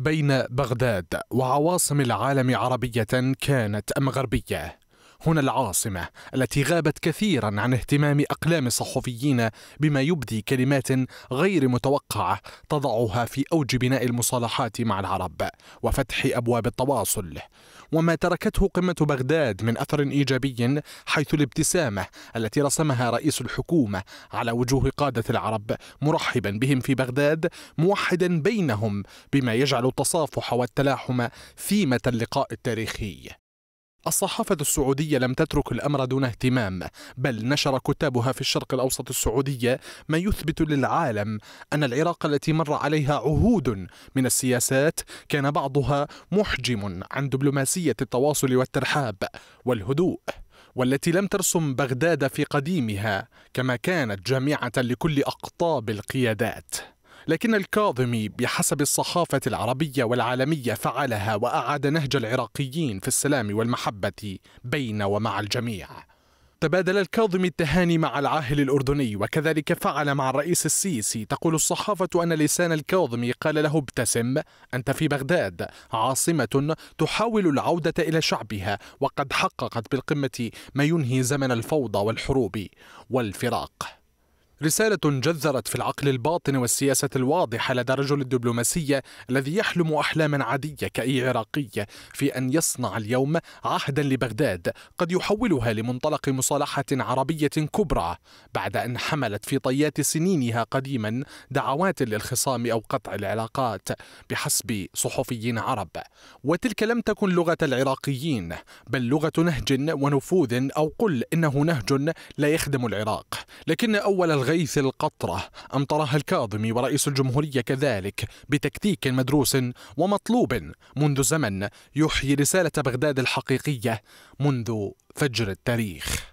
بين بغداد وعواصم العالم عربية كانت أم غربية هنا العاصمة التي غابت كثيرا عن اهتمام أقلام الصحفيين بما يبدي كلمات غير متوقعة تضعها في أوج بناء المصالحات مع العرب وفتح أبواب التواصل وما تركته قمة بغداد من أثر إيجابي حيث الابتسامة التي رسمها رئيس الحكومة على وجوه قادة العرب مرحبا بهم في بغداد موحدا بينهم بما يجعل التصافح والتلاحم ثيمة اللقاء التاريخي الصحافة السعودية لم تترك الأمر دون اهتمام بل نشر كتابها في الشرق الأوسط السعودية ما يثبت للعالم أن العراق التي مر عليها عهود من السياسات كان بعضها محجم عن دبلوماسية التواصل والترحاب والهدوء والتي لم ترسم بغداد في قديمها كما كانت جامعة لكل أقطاب القيادات لكن الكاظمي بحسب الصحافة العربية والعالمية فعلها وأعاد نهج العراقيين في السلام والمحبة بين ومع الجميع تبادل الكاظمي التهاني مع العاهل الأردني وكذلك فعل مع الرئيس السيسي تقول الصحافة أن لسان الكاظمي قال له ابتسم أنت في بغداد عاصمة تحاول العودة إلى شعبها وقد حققت بالقمة ما ينهي زمن الفوضى والحروب والفراق رسالة جذرت في العقل الباطن والسياسة الواضحة لدى رجل الدبلوماسية الذي يحلم أحلاما عادية كأي عراقي في أن يصنع اليوم عهدا لبغداد قد يحولها لمنطلق مصالحة عربية كبرى بعد أن حملت في طيات سنينها قديما دعوات للخصام أو قطع العلاقات بحسب صحفيين عرب وتلك لم تكن لغة العراقيين بل لغة نهج ونفوذ أو قل إنه نهج لا يخدم العراق لكن أول الغ غيث القطرة أمطرها الكاظمي ورئيس الجمهورية كذلك بتكتيك مدروس ومطلوب منذ زمن يحيي رسالة بغداد الحقيقية منذ فجر التاريخ